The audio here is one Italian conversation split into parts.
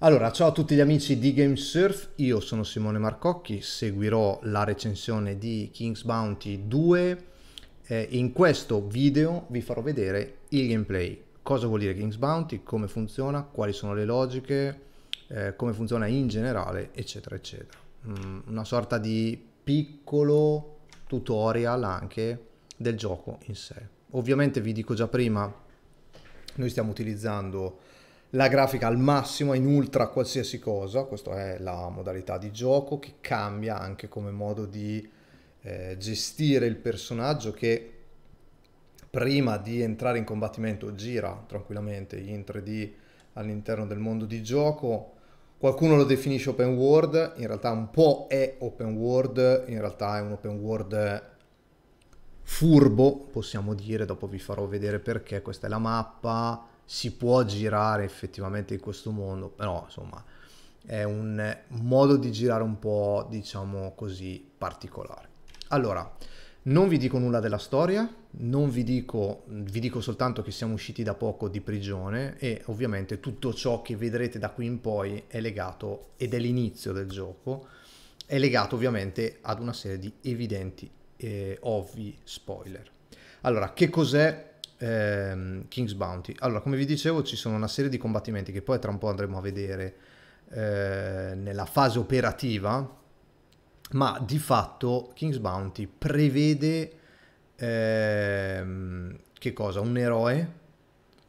Allora, ciao a tutti gli amici di Gamesurf, io sono Simone Marcocchi, seguirò la recensione di King's Bounty 2. Eh, in questo video vi farò vedere il gameplay, cosa vuol dire King's Bounty, come funziona, quali sono le logiche, eh, come funziona in generale, eccetera, eccetera. Mm, una sorta di piccolo tutorial anche del gioco in sé. Ovviamente vi dico già prima, noi stiamo utilizzando la grafica al massimo in ultra qualsiasi cosa, questa è la modalità di gioco che cambia anche come modo di eh, gestire il personaggio che prima di entrare in combattimento gira tranquillamente in 3D all'interno del mondo di gioco. Qualcuno lo definisce open world, in realtà un po' è open world, in realtà è un open world furbo, possiamo dire, dopo vi farò vedere perché questa è la mappa si può girare effettivamente in questo mondo, però insomma è un modo di girare un po', diciamo così, particolare. Allora, non vi dico nulla della storia, non vi dico, vi dico soltanto che siamo usciti da poco di prigione e ovviamente tutto ciò che vedrete da qui in poi è legato, ed è l'inizio del gioco, è legato ovviamente ad una serie di evidenti, e eh, ovvi spoiler. Allora, che cos'è ehm, King's Bounty. Allora, come vi dicevo, ci sono una serie di combattimenti che poi tra un po' andremo a vedere eh, nella fase operativa, ma di fatto King's Bounty prevede ehm, che cosa? Un eroe.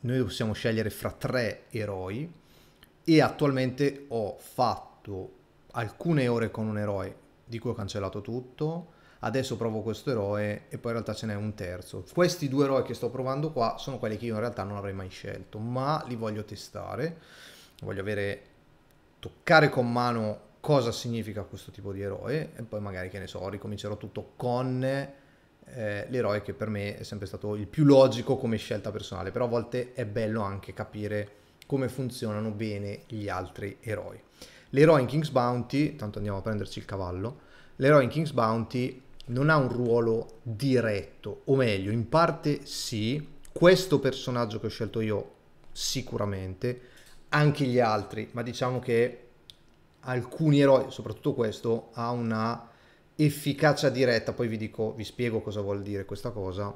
Noi possiamo scegliere fra tre eroi e attualmente ho fatto alcune ore con un eroe di cui ho cancellato tutto adesso provo questo eroe e poi in realtà ce n'è un terzo. Questi due eroi che sto provando qua sono quelli che io in realtà non avrei mai scelto, ma li voglio testare, voglio avere, toccare con mano cosa significa questo tipo di eroe e poi magari, che ne so, ricomincerò tutto con eh, l'eroe che per me è sempre stato il più logico come scelta personale, però a volte è bello anche capire come funzionano bene gli altri eroi. L'eroe in King's Bounty, tanto andiamo a prenderci il cavallo, l'eroe in King's Bounty non ha un ruolo diretto, o meglio, in parte sì, questo personaggio che ho scelto io sicuramente, anche gli altri, ma diciamo che alcuni eroi, soprattutto questo, ha una efficacia diretta, poi vi dico, vi spiego cosa vuol dire questa cosa,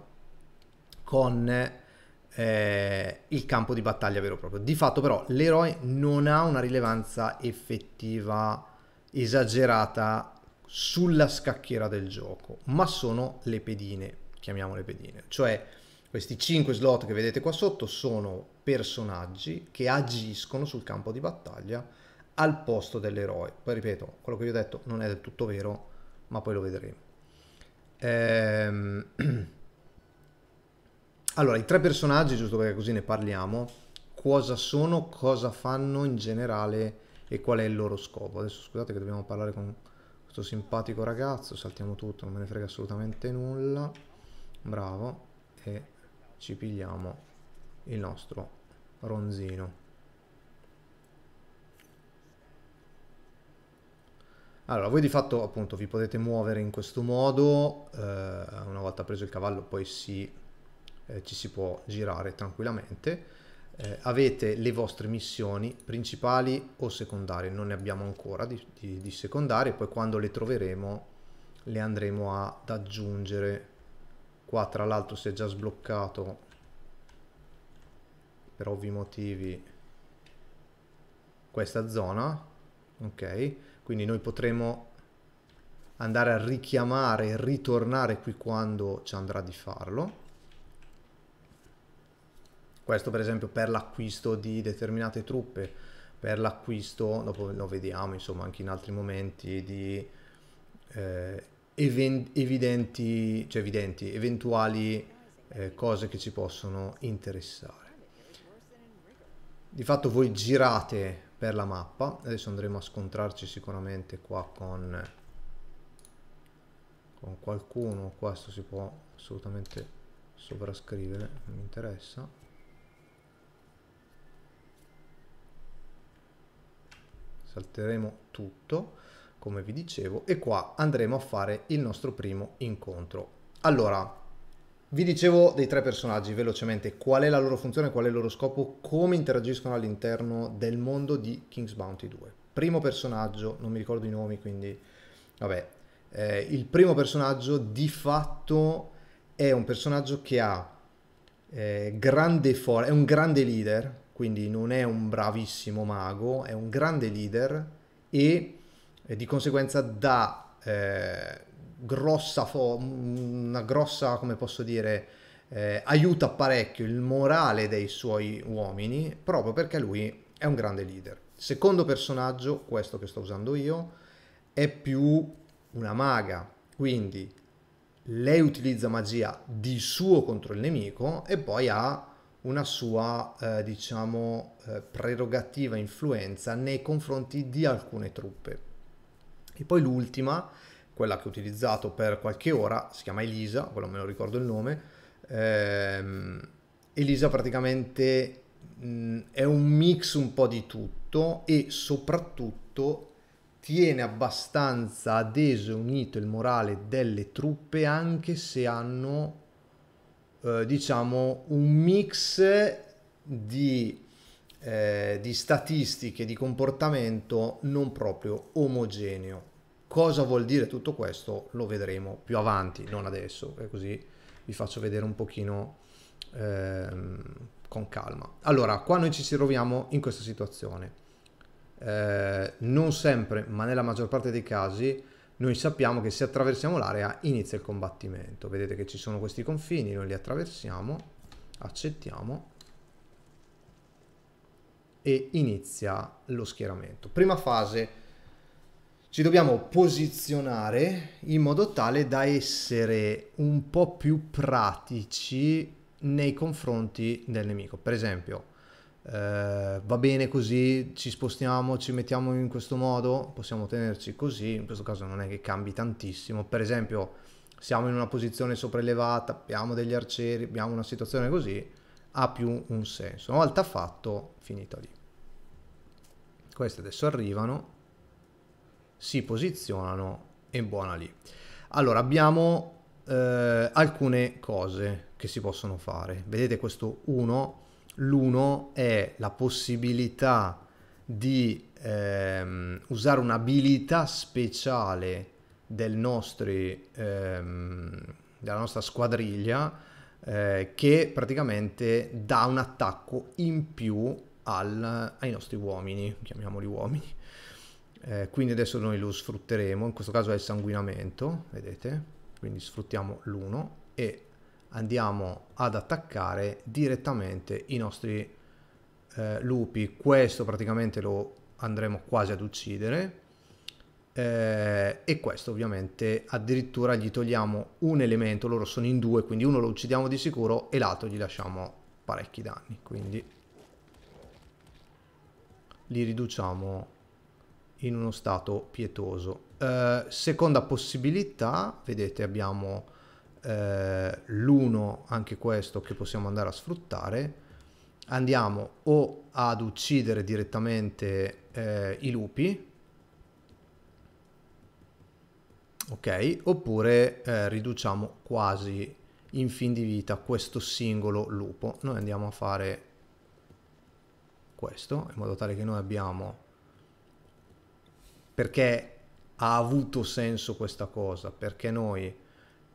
con eh, il campo di battaglia vero e proprio. Di fatto però l'eroe non ha una rilevanza effettiva esagerata sulla scacchiera del gioco, ma sono le pedine, chiamiamole pedine, cioè questi 5 slot che vedete qua sotto sono personaggi che agiscono sul campo di battaglia al posto dell'eroe. Poi ripeto, quello che vi ho detto non è del tutto vero, ma poi lo vedremo. Ehm... Allora, i tre personaggi, giusto perché così ne parliamo, cosa sono, cosa fanno in generale e qual è il loro scopo. Adesso scusate che dobbiamo parlare con questo simpatico ragazzo, saltiamo tutto, non me ne frega assolutamente nulla. Bravo. E ci pigliamo il nostro ronzino. Allora, voi di fatto appunto vi potete muovere in questo modo, eh, una volta preso il cavallo poi si, eh, ci si può girare tranquillamente eh, avete le vostre missioni principali o secondarie, non ne abbiamo ancora di, di, di secondarie, poi quando le troveremo le andremo ad aggiungere. Qua tra l'altro si è già sbloccato per ovvi motivi questa zona, ok? Quindi noi potremo andare a richiamare, e ritornare qui quando ci andrà di farlo questo per esempio per l'acquisto di determinate truppe, per l'acquisto, dopo lo vediamo insomma anche in altri momenti, di eh, even- evidenti, cioè evidenti, eventuali eh, cose che ci possono interessare. Di fatto voi girate per la mappa, adesso andremo a scontrarci sicuramente qua con, con qualcuno, questo si può assolutamente sovrascrivere, non mi interessa. salteremo tutto come vi dicevo e qua andremo a fare il nostro primo incontro allora vi dicevo dei tre personaggi velocemente, qual è la loro funzione, qual è il loro scopo, come interagiscono all'interno del mondo di King's Bounty 2. Primo personaggio, non mi ricordo i nomi, quindi vabbè, eh, il primo personaggio di fatto è un personaggio che ha eh, grande forza, è un grande leader, quindi non è un bravissimo mago, è un grande leader e eh, di conseguenza dà eh, grossa fo- mm, una grossa, come posso dire, eh, aiuta parecchio il morale dei suoi uomini proprio perché lui è un grande leader. Secondo personaggio, questo che sto usando io, è più una maga, quindi lei utilizza magia di suo contro il nemico e poi ha una sua, eh, diciamo, eh, prerogativa influenza nei confronti di alcune truppe. E poi l'ultima, quella che ho utilizzato per qualche ora, si chiama Elisa, quello me lo ricordo il nome. Ehm, Elisa praticamente mh, mm, è un mix un po' di tutto e soprattutto tiene abbastanza adeso e unito il morale delle truppe anche se hanno eh, diciamo un mix di, eh, di statistiche di comportamento non proprio omogeneo. Cosa vuol dire tutto questo lo vedremo più avanti, non adesso, e così vi faccio vedere un pochino ehm, con calma. Allora, qua noi ci troviamo in questa situazione. Eh, non sempre, ma nella maggior parte dei casi, noi sappiamo che se attraversiamo l'area inizia il combattimento. Vedete che ci sono questi confini, noi li attraversiamo, accettiamo e inizia lo schieramento. Prima fase, ci dobbiamo posizionare in modo tale da essere un po' più pratici nei confronti del nemico. Per esempio, eh, va bene così, ci spostiamo, ci mettiamo in questo modo, possiamo tenerci così, in questo caso non è che cambi tantissimo, per esempio siamo in una posizione sopraelevata, abbiamo degli arcieri, abbiamo una situazione così, ha più un senso. Una volta fatto, finita lì. Queste adesso arrivano, si posizionano e buona lì. Allora, abbiamo eh, alcune cose che si possono fare. Vedete questo 1 L'uno è la possibilità di ehm, usare un'abilità speciale del nostri, ehm, della nostra squadriglia eh, che praticamente dà un attacco in più al, ai nostri uomini, chiamiamoli uomini. Eh, quindi adesso noi lo sfrutteremo, in questo caso è il sanguinamento, vedete? Quindi sfruttiamo l'uno e andiamo ad attaccare direttamente i nostri eh, lupi. Questo praticamente lo andremo quasi ad uccidere. Eh, e questo ovviamente addirittura gli togliamo un elemento, loro sono in due, quindi uno lo uccidiamo di sicuro e l'altro gli lasciamo parecchi danni, quindi li riduciamo in uno stato pietoso. Eh, seconda possibilità, vedete abbiamo eh, l'uno, anche questo che possiamo andare a sfruttare, andiamo o ad uccidere direttamente eh, i lupi, ok, oppure eh, riduciamo quasi in fin di vita questo singolo lupo. Noi andiamo a fare questo, in modo tale che noi abbiamo... Perché ha avuto senso questa cosa? Perché noi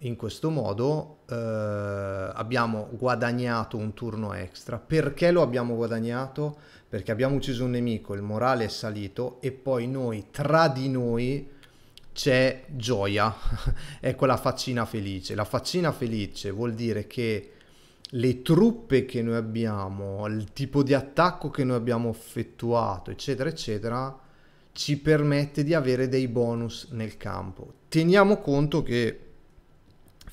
in questo modo eh, abbiamo guadagnato un turno extra. Perché lo abbiamo guadagnato? Perché abbiamo ucciso un nemico, il morale è salito e poi noi, tra di noi, c'è gioia. ecco la faccina felice. La faccina felice vuol dire che le truppe che noi abbiamo, il tipo di attacco che noi abbiamo effettuato, eccetera, eccetera, ci permette di avere dei bonus nel campo. Teniamo conto che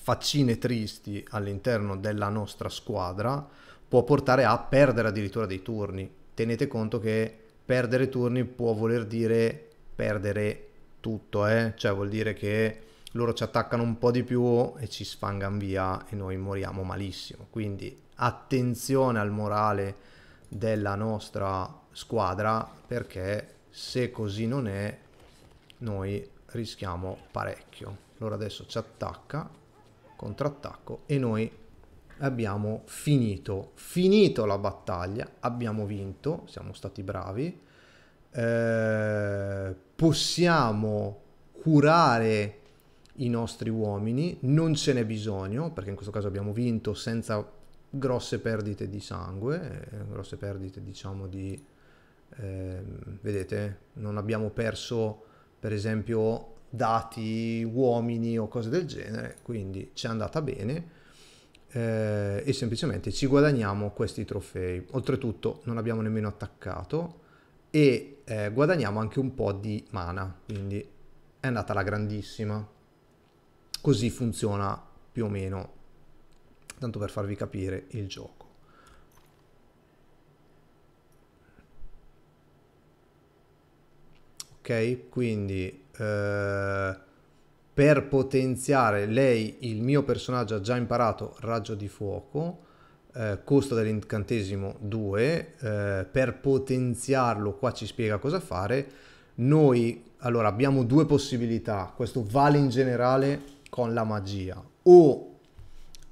faccine tristi all'interno della nostra squadra può portare a perdere addirittura dei turni. Tenete conto che perdere turni può voler dire perdere tutto, eh? cioè vuol dire che loro ci attaccano un po' di più e ci sfangano via e noi moriamo malissimo. Quindi attenzione al morale della nostra squadra perché se così non è noi rischiamo parecchio. Loro adesso ci attacca contrattacco e noi abbiamo finito, finito la battaglia, abbiamo vinto, siamo stati bravi, eh, possiamo curare i nostri uomini, non ce n'è bisogno, perché in questo caso abbiamo vinto senza grosse perdite di sangue, eh, grosse perdite diciamo di... Eh, vedete, non abbiamo perso per esempio dati uomini o cose del genere, quindi ci è andata bene eh, e semplicemente ci guadagniamo questi trofei. Oltretutto non abbiamo nemmeno attaccato e eh, guadagniamo anche un po' di mana, quindi è andata la grandissima. Così funziona più o meno, tanto per farvi capire il gioco. Ok, quindi eh, per potenziare lei, il mio personaggio ha già imparato raggio di fuoco, eh, costo dell'incantesimo 2, eh, per potenziarlo qua ci spiega cosa fare, noi allora abbiamo due possibilità, questo vale in generale con la magia, o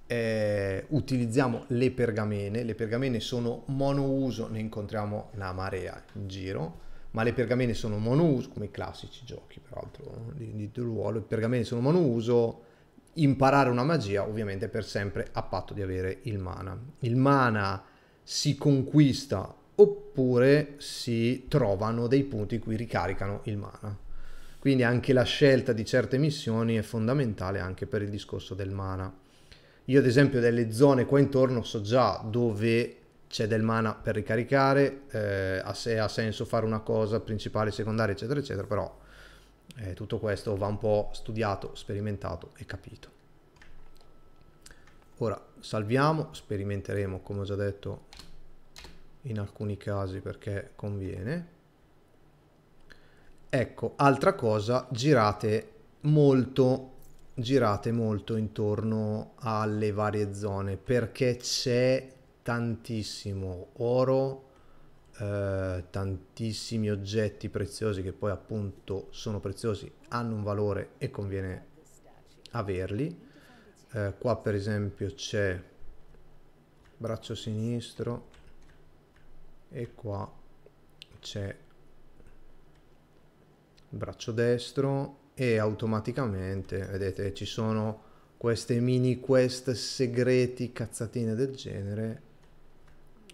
eh, utilizziamo le pergamene, le pergamene sono monouso, ne incontriamo una marea in giro, ma le pergamene sono monouso, come i classici giochi peraltro di, di ruolo, le pergamene sono monouso, imparare una magia ovviamente per sempre a patto di avere il mana. Il mana si conquista oppure si trovano dei punti in cui ricaricano il mana. Quindi anche la scelta di certe missioni è fondamentale anche per il discorso del mana. Io ad esempio delle zone qua intorno so già dove c'è del mana per ricaricare, eh, ha, se ha senso fare una cosa principale, secondaria, eccetera, eccetera, però eh, tutto questo va un po' studiato, sperimentato e capito. Ora salviamo, sperimenteremo come ho già detto in alcuni casi perché conviene. Ecco, altra cosa, girate molto girate molto intorno alle varie zone perché c'è tantissimo oro, eh, tantissimi oggetti preziosi che poi appunto sono preziosi, hanno un valore e conviene averli. Eh, qua per esempio c'è braccio sinistro e qua c'è braccio destro e automaticamente vedete ci sono queste mini quest segreti cazzatine del genere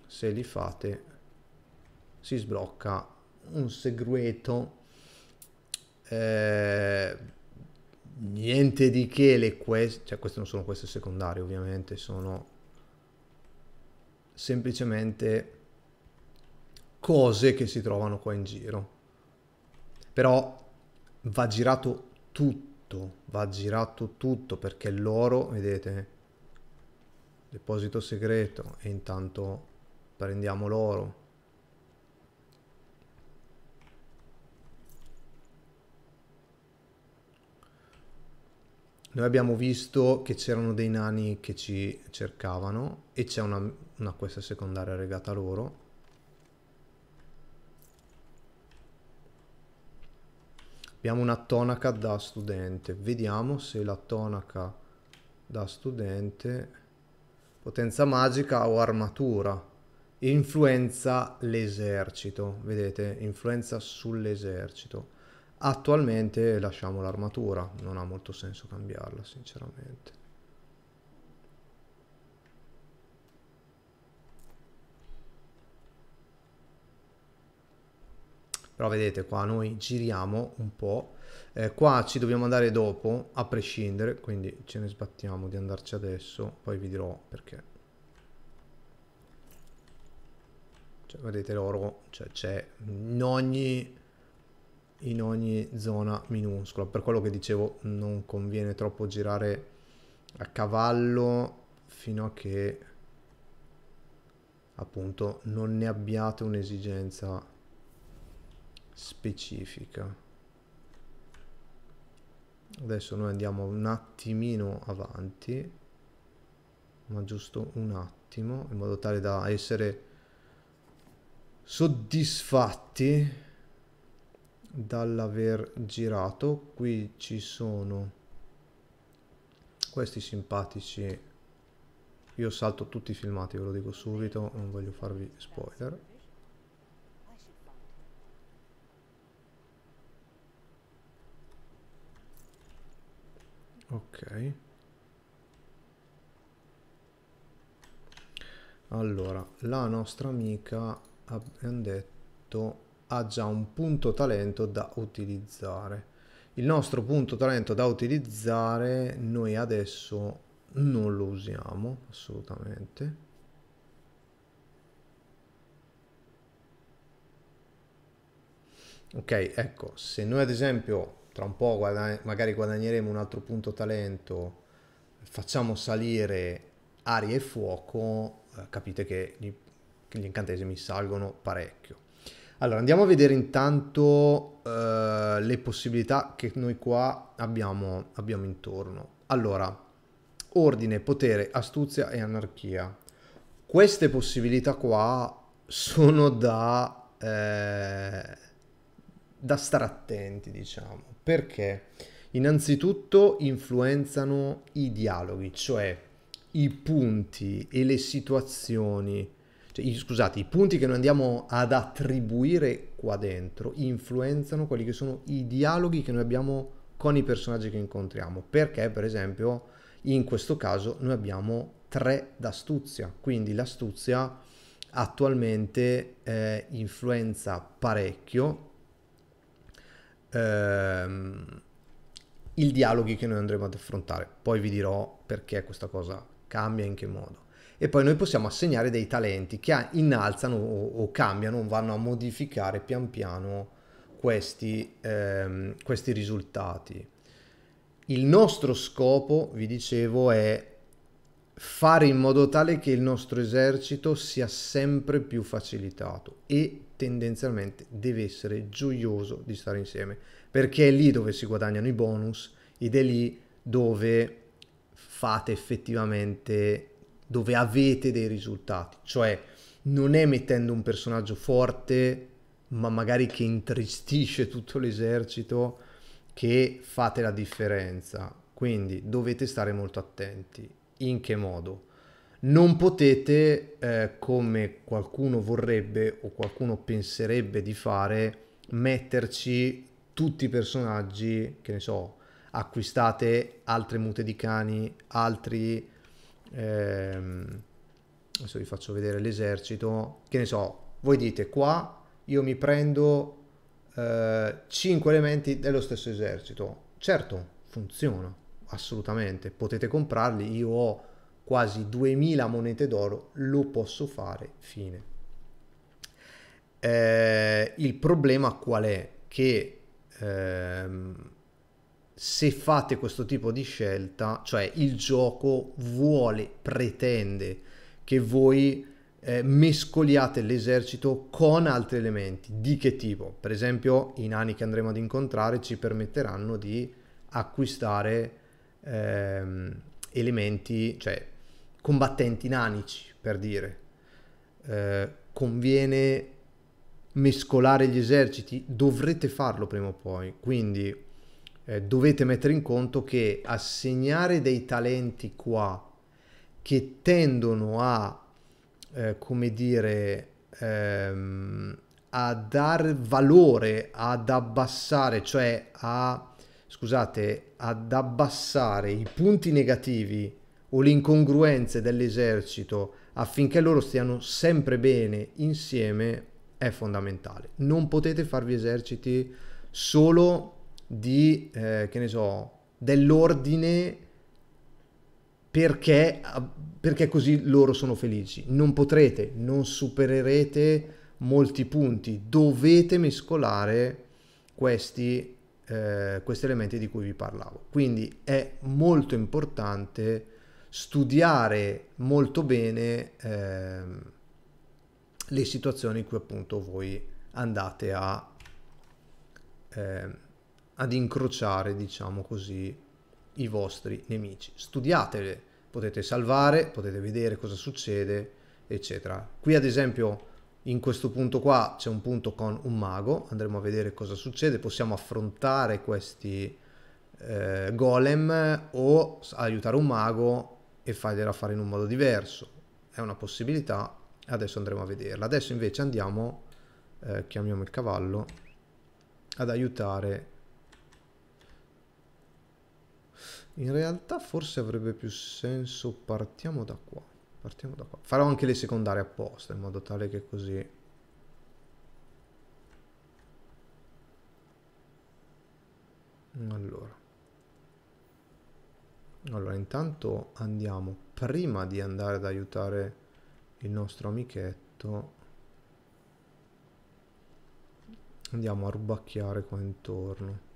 se li fate si sblocca un segreto eh, niente di che le quest cioè queste non sono queste secondarie ovviamente sono semplicemente cose che si trovano qua in giro però va girato tutto va girato tutto perché l'oro vedete deposito segreto e intanto Prendiamo l'oro. Noi abbiamo visto che c'erano dei nani che ci cercavano e c'è una, una questa secondaria regata loro. Abbiamo una tonaca da studente. Vediamo se la tonaca da studente potenza magica o armatura influenza l'esercito, vedete, influenza sull'esercito. Attualmente lasciamo l'armatura, non ha molto senso cambiarla sinceramente. Però vedete qua noi giriamo un po', eh, qua ci dobbiamo andare dopo a prescindere, quindi ce ne sbattiamo di andarci adesso, poi vi dirò perché. Cioè, vedete l'oro, cioè, c'è in ogni, in ogni zona minuscola. Per quello che dicevo, non conviene troppo girare a cavallo fino a che appunto non ne abbiate un'esigenza specifica adesso noi andiamo un attimino avanti ma giusto un attimo in modo tale da essere soddisfatti dall'aver girato qui ci sono questi simpatici io salto tutti i filmati ve lo dico subito non voglio farvi spoiler ok allora la nostra amica abbiamo detto ha già un punto talento da utilizzare il nostro punto talento da utilizzare noi adesso non lo usiamo assolutamente ok ecco se noi ad esempio tra un po' guadagn magari guadagneremo un altro punto talento facciamo salire aria e fuoco eh, capite che gli gli incantesimi salgono parecchio. Allora, andiamo a vedere intanto eh, le possibilità che noi qua abbiamo, abbiamo intorno. Allora, ordine, potere, astuzia e anarchia. Queste possibilità qua sono da, eh, da stare attenti, diciamo, perché innanzitutto influenzano i dialoghi, cioè i punti e le situazioni cioè, i, scusate, i punti che noi andiamo ad attribuire qua dentro influenzano quelli che sono i dialoghi che noi abbiamo con i personaggi che incontriamo, perché per esempio in questo caso noi abbiamo tre d'astuzia, quindi l'astuzia attualmente eh, influenza parecchio ehm, i dialoghi che noi andremo ad affrontare, poi vi dirò perché questa cosa cambia in che modo e poi noi possiamo assegnare dei talenti che innalzano o, o cambiano, vanno a modificare pian piano questi, ehm, questi risultati. Il nostro scopo, vi dicevo, è fare in modo tale che il nostro esercito sia sempre più facilitato e tendenzialmente deve essere gioioso di stare insieme, perché è lì dove si guadagnano i bonus ed è lì dove fate effettivamente dove avete dei risultati, cioè non è mettendo un personaggio forte ma magari che intristisce tutto l'esercito che fate la differenza, quindi dovete stare molto attenti. In che modo? Non potete, eh, come qualcuno vorrebbe o qualcuno penserebbe di fare, metterci tutti i personaggi, che ne so, acquistate altre mute di cani, altri ehm, adesso vi faccio vedere l'esercito, che ne so, voi dite qua io mi prendo eh, 5 elementi dello stesso esercito, certo funziona assolutamente, potete comprarli, io ho quasi 2000 monete d'oro, lo posso fare, fine. Eh, il problema qual è? Che ehm, se fate questo tipo di scelta, cioè il gioco vuole, pretende che voi eh, mescoliate l'esercito con altri elementi. Di che tipo? Per esempio i nani che andremo ad incontrare ci permetteranno di acquistare ehm, elementi, cioè combattenti nanici, per dire. Eh, conviene mescolare gli eserciti? Dovrete farlo prima o poi, quindi eh, dovete mettere in conto che assegnare dei talenti qua che tendono a, eh, come dire, ehm, a dar valore, ad abbassare, cioè a, scusate, ad abbassare i punti negativi o le incongruenze dell'esercito affinché loro stiano sempre bene insieme è fondamentale. Non potete farvi eserciti solo di, eh, che ne so, dell'ordine perché, perché così loro sono felici. Non potrete, non supererete molti punti, dovete mescolare questi, eh, questi elementi di cui vi parlavo. Quindi è molto importante studiare molto bene eh, le situazioni in cui appunto voi andate a... Eh, ad incrociare, diciamo così, i vostri nemici. Studiatele, potete salvare, potete vedere cosa succede, eccetera. Qui ad esempio in questo punto qua c'è un punto con un mago, andremo a vedere cosa succede, possiamo affrontare questi eh, golem o aiutare un mago e fargliela fare in un modo diverso. È una possibilità, adesso andremo a vederla. Adesso invece andiamo, eh, chiamiamo il cavallo, ad aiutare In realtà forse avrebbe più senso partiamo da qua. Partiamo da qua. Farò anche le secondarie apposta in modo tale che così Allora. Allora, intanto andiamo prima di andare ad aiutare il nostro amichetto andiamo a rubacchiare qua intorno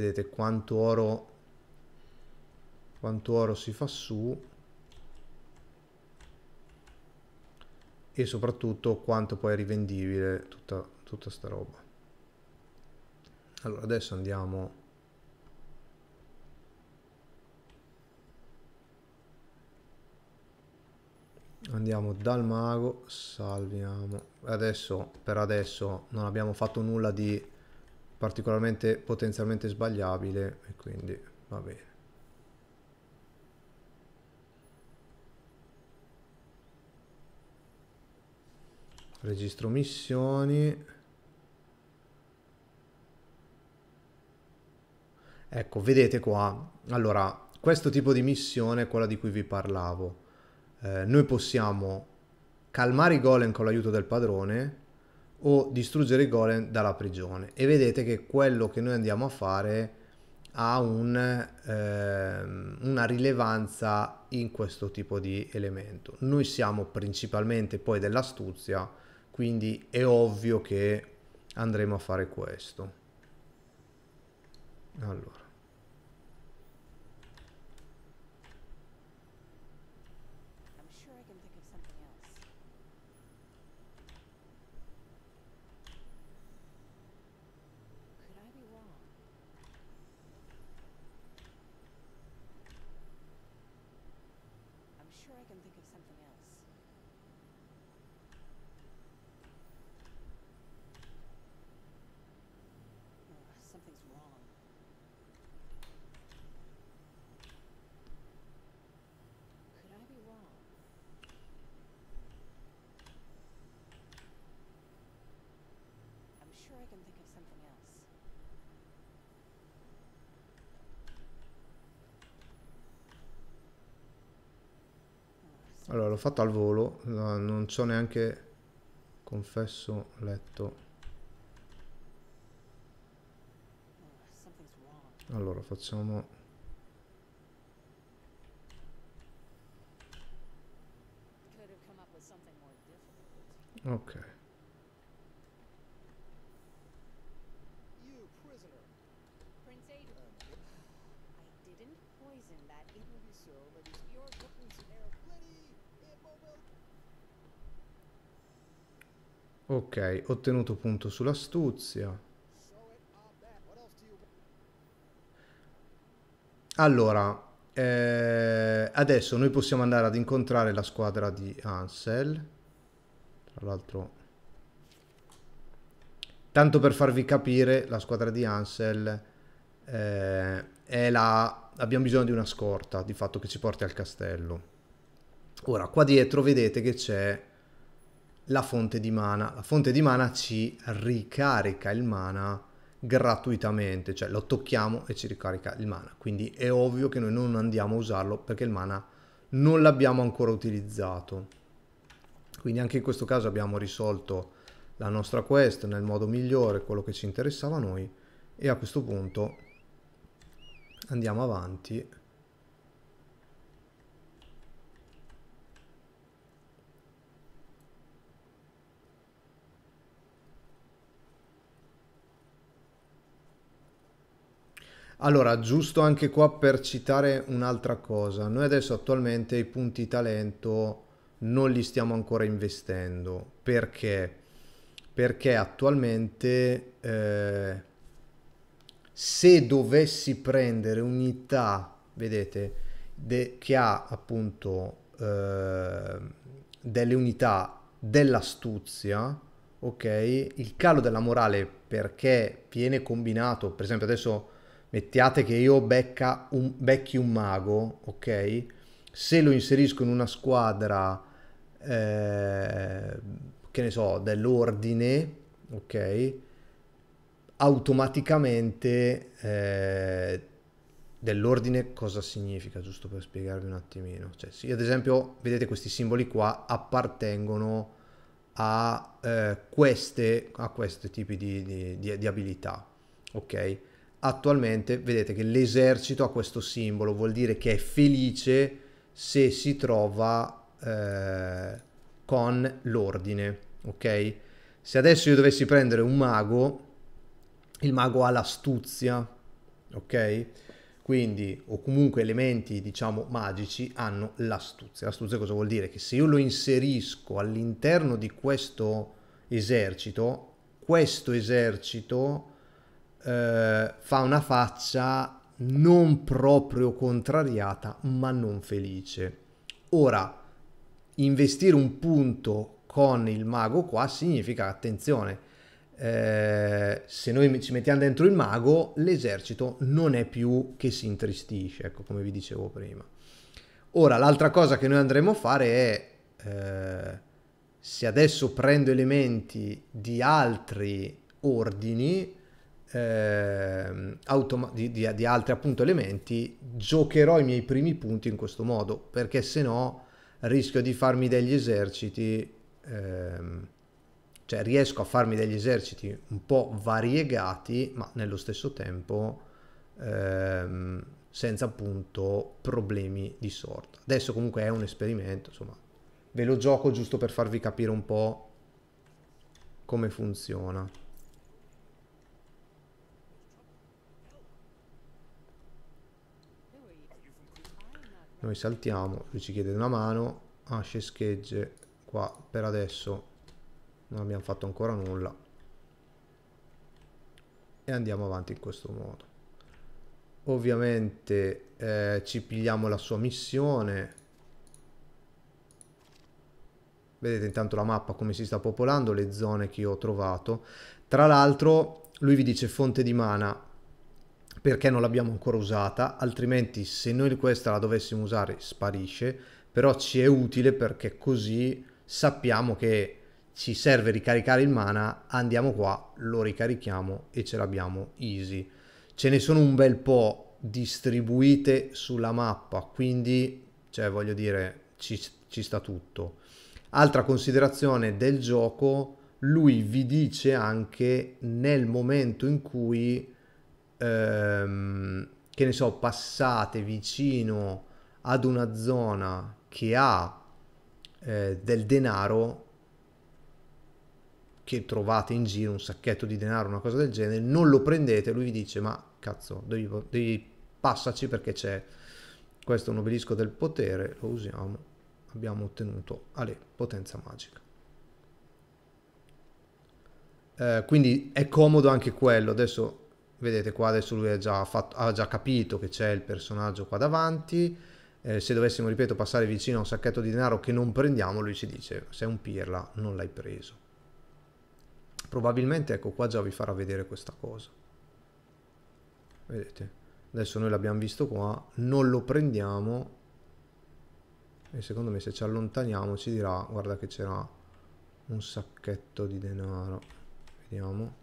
vedete quanto oro quanto oro si fa su e soprattutto quanto poi è rivendibile tutta, tutta sta roba allora adesso andiamo andiamo dal mago salviamo adesso per adesso non abbiamo fatto nulla di particolarmente potenzialmente sbagliabile e quindi va bene. Registro missioni. Ecco, vedete qua, allora, questo tipo di missione è quella di cui vi parlavo. Eh, noi possiamo calmare i golem con l'aiuto del padrone, o distruggere i golem dalla prigione e vedete che quello che noi andiamo a fare ha un, eh, una rilevanza in questo tipo di elemento. Noi siamo principalmente poi dell'astuzia, quindi è ovvio che andremo a fare questo. Allora. fatto al volo, non ci ho neanche, confesso, letto. Allora, facciamo... Ok. Ok, ottenuto punto sull'astuzia. Allora, eh, adesso noi possiamo andare ad incontrare la squadra di Ansel. Tra l'altro, tanto per farvi capire, la squadra di Ansel eh, è la... abbiamo bisogno di una scorta, di fatto, che ci porti al castello. Ora, qua dietro vedete che c'è la fonte di mana. La fonte di mana ci ricarica il mana gratuitamente, cioè lo tocchiamo e ci ricarica il mana. Quindi è ovvio che noi non andiamo a usarlo perché il mana non l'abbiamo ancora utilizzato. Quindi anche in questo caso abbiamo risolto la nostra quest nel modo migliore, quello che ci interessava a noi e a questo punto andiamo avanti Allora, giusto anche qua per citare un'altra cosa, noi adesso attualmente i punti talento non li stiamo ancora investendo perché? Perché attualmente eh, se dovessi prendere unità, vedete, de, che ha appunto eh, delle unità dell'astuzia, ok? Il calo della morale perché viene combinato, per esempio adesso mettiate che io becca un, becchi un mago, ok? Se lo inserisco in una squadra, eh, che ne so, dell'ordine, ok? Automaticamente eh, dell'ordine cosa significa, giusto per spiegarvi un attimino. Cioè, sì, ad esempio, vedete questi simboli qua appartengono a, eh, queste, a questi tipi di, di, di, di abilità, ok? attualmente vedete che l'esercito ha questo simbolo, vuol dire che è felice se si trova eh, con l'ordine, ok? Se adesso io dovessi prendere un mago, il mago ha l'astuzia, ok? Quindi, o comunque elementi, diciamo, magici hanno l'astuzia. L'astuzia cosa vuol dire? Che se io lo inserisco all'interno di questo esercito, questo esercito eh, fa una faccia non proprio contrariata, ma non felice. Ora, investire un punto con il mago qua significa, attenzione, eh, se noi ci mettiamo dentro il mago, l'esercito non è più che si intristisce, ecco come vi dicevo prima. Ora, l'altra cosa che noi andremo a fare è, eh, se adesso prendo elementi di altri ordini, eh, automa- di, di, di, altri appunto elementi, giocherò i miei primi punti in questo modo, perché se no rischio di farmi degli eserciti, ehm, cioè riesco a farmi degli eserciti un po' variegati, ma nello stesso tempo ehm, senza appunto problemi di sorta. Adesso comunque è un esperimento, insomma, ve lo gioco giusto per farvi capire un po' come funziona. noi saltiamo lui ci chiede una mano asce ah, schegge qua per adesso non abbiamo fatto ancora nulla e andiamo avanti in questo modo ovviamente eh, ci pigliamo la sua missione vedete intanto la mappa come si sta popolando le zone che io ho trovato tra l'altro lui vi dice fonte di mana perché non l'abbiamo ancora usata, altrimenti se noi questa la dovessimo usare sparisce, però ci è utile perché così sappiamo che ci serve ricaricare il mana, andiamo qua, lo ricarichiamo e ce l'abbiamo easy. Ce ne sono un bel po' distribuite sulla mappa, quindi cioè, voglio dire, ci, ci sta tutto. Altra considerazione del gioco, lui vi dice anche nel momento in cui ehm, che ne so, passate vicino ad una zona che ha eh, del denaro che trovate in giro, un sacchetto di denaro, una cosa del genere, non lo prendete, lui vi dice ma cazzo, devi, devi passaci perché c'è questo è obelisco del potere, lo usiamo, abbiamo ottenuto Ale, potenza magica. Eh, quindi è comodo anche quello, adesso vedete qua adesso lui già fatto, ha già capito che c'è il personaggio qua davanti eh, se dovessimo ripeto passare vicino a un sacchetto di denaro che non prendiamo lui ci dice sei un pirla non l'hai preso probabilmente ecco qua già vi farà vedere questa cosa vedete adesso noi l'abbiamo visto qua non lo prendiamo e secondo me se ci allontaniamo ci dirà guarda che c'era un sacchetto di denaro vediamo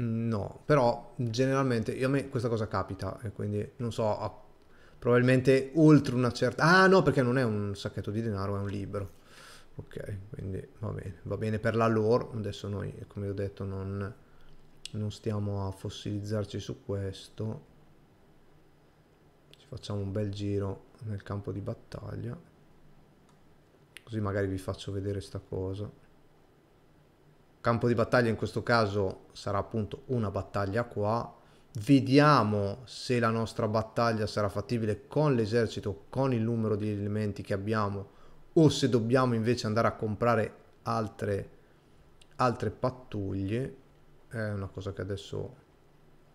no, però generalmente a me questa cosa capita e quindi non so, probabilmente oltre una certa... Ah no, perché non è un sacchetto di denaro, è un libro. Ok, quindi va bene, va bene per la lore, adesso noi come ho detto non, non stiamo a fossilizzarci su questo, ci facciamo un bel giro nel campo di battaglia, così magari vi faccio vedere sta cosa campo di battaglia in questo caso sarà appunto una battaglia qua vediamo se la nostra battaglia sarà fattibile con l'esercito con il numero di elementi che abbiamo o se dobbiamo invece andare a comprare altre, altre pattuglie è una cosa che adesso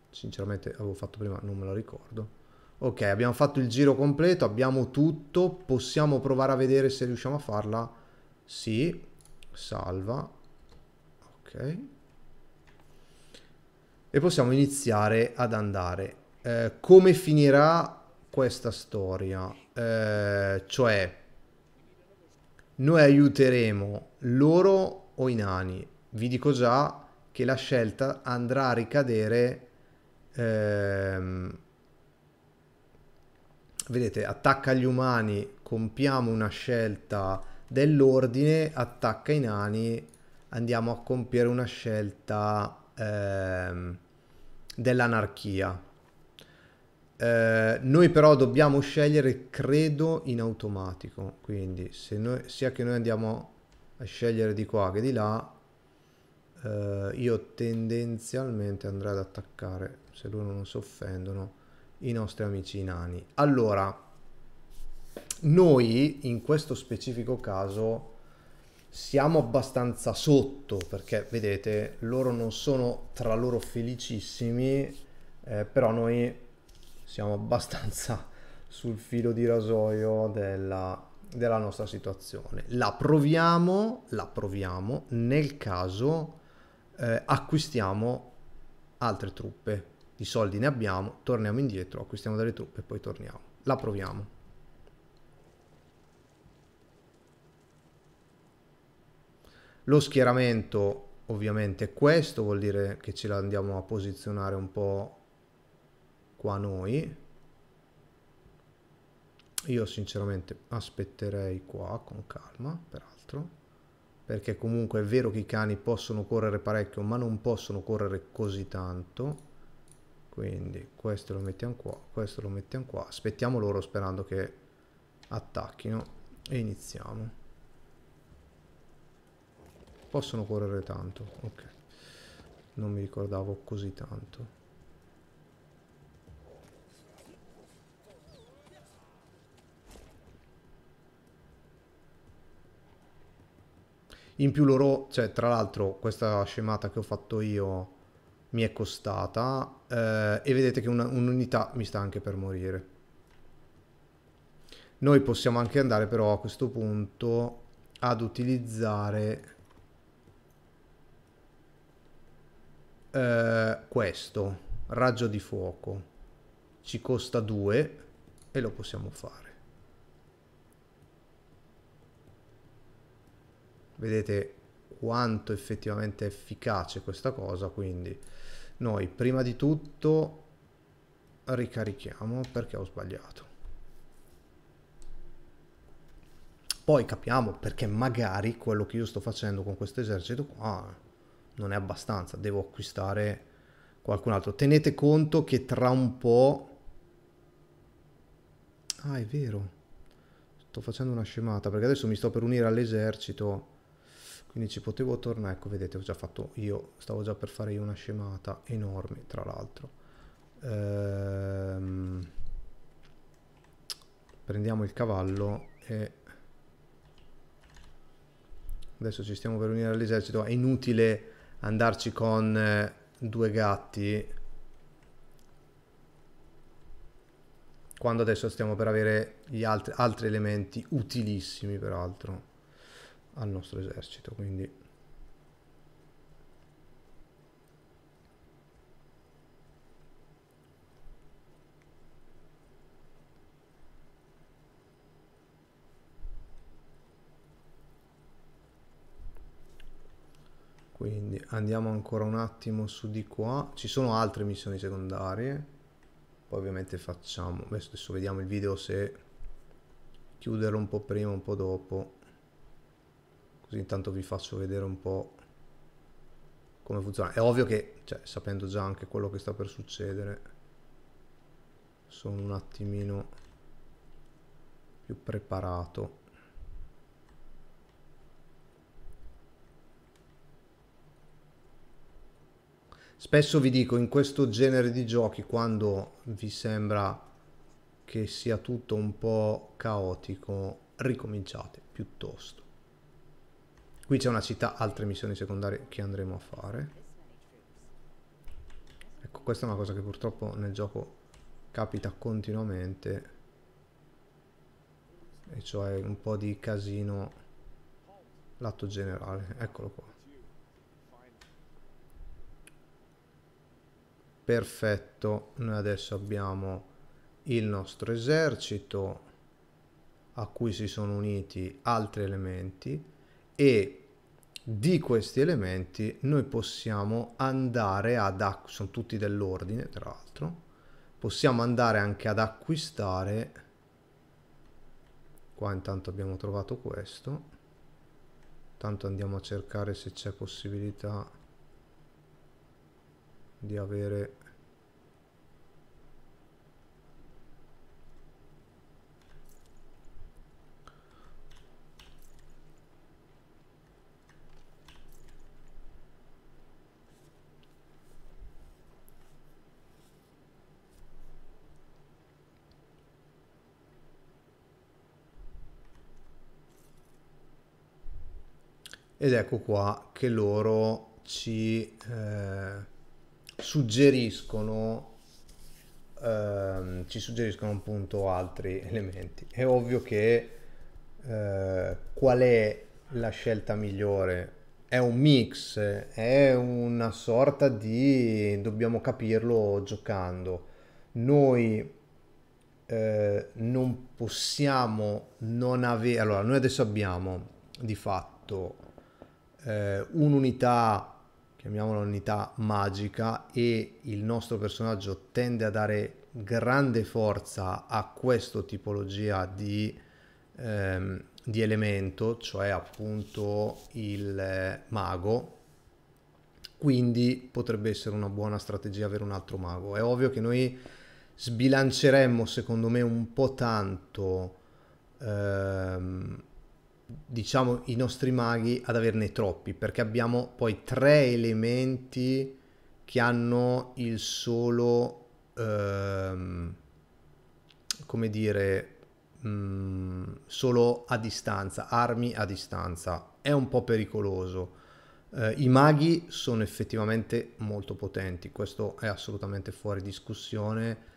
sinceramente avevo fatto prima non me la ricordo ok abbiamo fatto il giro completo abbiamo tutto possiamo provare a vedere se riusciamo a farla sì salva e possiamo iniziare ad andare eh, come finirà questa storia eh, cioè noi aiuteremo loro o i nani vi dico già che la scelta andrà a ricadere ehm, vedete attacca gli umani compiamo una scelta dell'ordine attacca i nani andiamo a compiere una scelta eh, dell'anarchia. Eh, noi però dobbiamo scegliere, credo, in automatico, quindi se noi, sia che noi andiamo a scegliere di qua che di là, eh, io tendenzialmente andrei ad attaccare, se loro non si offendono, i nostri amici nani. Allora, noi in questo specifico caso siamo abbastanza sotto perché vedete loro non sono tra loro felicissimi eh, però noi siamo abbastanza sul filo di rasoio della, della nostra situazione la proviamo la proviamo nel caso eh, acquistiamo altre truppe i soldi ne abbiamo torniamo indietro acquistiamo delle truppe e poi torniamo la proviamo Lo schieramento ovviamente è questo, vuol dire che ce la andiamo a posizionare un po' qua noi. Io sinceramente aspetterei qua con calma, peraltro perché comunque è vero che i cani possono correre parecchio ma non possono correre così tanto quindi questo lo mettiamo qua questo lo mettiamo qua aspettiamo loro sperando che attacchino e iniziamo Possono correre tanto, ok. Non mi ricordavo così tanto. In più loro, cioè tra l'altro questa scemata che ho fatto io mi è costata eh, e vedete che un'unità un mi sta anche per morire. Noi possiamo anche andare però a questo punto ad utilizzare Eh, questo, raggio di fuoco, ci costa 2 e lo possiamo fare. Vedete quanto effettivamente è efficace questa cosa, quindi noi prima di tutto ricarichiamo perché ho sbagliato. Poi capiamo perché magari quello che io sto facendo con questo esercito qua non è abbastanza, devo acquistare qualcun altro. Tenete conto che tra un po'... Ah, è vero. Sto facendo una scemata perché adesso mi sto per unire all'esercito. Quindi ci potevo tornare. Ecco, vedete, ho già fatto io. Stavo già per fare io una scemata enorme, tra l'altro. Ehm... Prendiamo il cavallo e... Adesso ci stiamo per unire all'esercito. È inutile andarci con eh, due gatti quando adesso stiamo per avere gli altri, altri elementi utilissimi peraltro al nostro esercito quindi andiamo ancora un attimo su di qua ci sono altre missioni secondarie poi ovviamente facciamo adesso vediamo il video se chiuderlo un po' prima un po' dopo così intanto vi faccio vedere un po' come funziona è ovvio che cioè, sapendo già anche quello che sta per succedere sono un attimino più preparato Spesso vi dico, in questo genere di giochi, quando vi sembra che sia tutto un po' caotico, ricominciate piuttosto. Qui c'è una città, altre missioni secondarie che andremo a fare. Ecco, questa è una cosa che purtroppo nel gioco capita continuamente. E cioè un po' di casino lato generale. Eccolo qua. perfetto noi adesso abbiamo il nostro esercito a cui si sono uniti altri elementi e di questi elementi noi possiamo andare ad acquistare, sono tutti dell'ordine tra l'altro, possiamo andare anche ad acquistare, qua intanto abbiamo trovato questo, intanto andiamo a cercare se c'è possibilità di avere ed ecco qua che loro ci eh, suggeriscono ehm, ci suggeriscono appunto altri elementi è ovvio che eh, qual è la scelta migliore è un mix è una sorta di dobbiamo capirlo giocando noi eh, non possiamo non avere allora noi adesso abbiamo di fatto eh, un'unità chiamiamola unità magica e il nostro personaggio tende a dare grande forza a questo tipologia di, ehm, di elemento, cioè appunto il eh, mago, quindi potrebbe essere una buona strategia avere un altro mago. È ovvio che noi sbilanceremmo secondo me un po' tanto ehm, diciamo i nostri maghi ad averne troppi perché abbiamo poi tre elementi che hanno il solo ehm, come dire mh, mm, solo a distanza armi a distanza è un po' pericoloso eh, i maghi sono effettivamente molto potenti questo è assolutamente fuori discussione